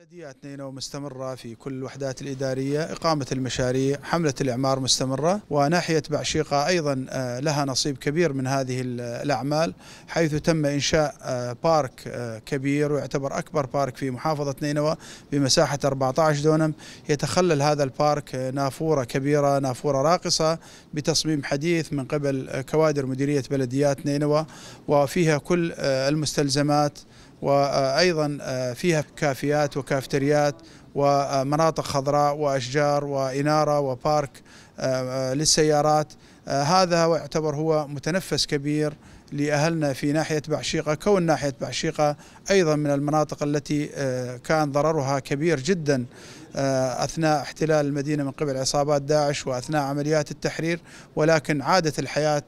بلدياتنا مستمرة في كل الوحدات الإدارية إقامة المشاريع حملة الإعمار مستمرة وناحية بعشيقة أيضا آه، لها نصيب كبير من هذه الأعمال حيث تم إنشاء آه، بارك آه، كبير ويعتبر أكبر بارك في محافظة نينوى بمساحة 14 دونم يتخلل هذا البارك نافورة كبيرة نافورة راقصة بتصميم حديث من قبل كوادر مديرية بلديات نينوى وفيها كل المستلزمات وأيضا آه، فيها كافيات وكافتريات ومناطق خضراء وأشجار وإنارة وبارك آه، آه، للسيارات هذا يعتبر هو متنفس كبير لأهلنا في ناحية بعشيقة كون ناحية بعشيقة أيضا من المناطق التي كان ضررها كبير جدا أثناء احتلال المدينة من قبل عصابات داعش وأثناء عمليات التحرير ولكن عادت الحياة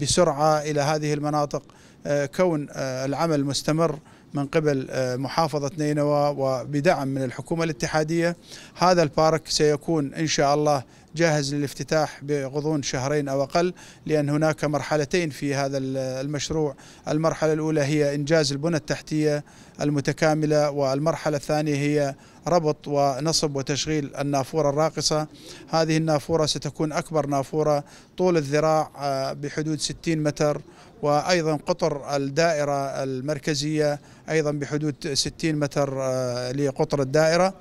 بسرعة إلى هذه المناطق آه، كون آه، العمل مستمر من قبل آه، محافظة نينوى وبدعم من الحكومة الاتحادية هذا البارك سيكون إن شاء الله جاهز للافتتاح بغضون شهرين أو أقل لأن هناك مرحلتين في هذا المشروع المرحلة الأولى هي إنجاز البنى التحتية المتكاملة والمرحلة الثانية هي ربط ونصب وتشغيل النافورة الراقصة هذه النافورة ستكون أكبر نافورة طول الذراع آه، بحدود 60 متر وأيضا قطر الدائرة المركزية أيضا بحدود 60 متر آه، لقطر الدائرة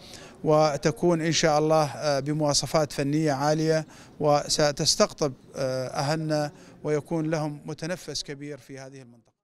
وتكون إن شاء الله آه، بمواصفات فنية عالية وستستقطب آه، أهلنا ويكون لهم متنفس كبير في هذه المنطقة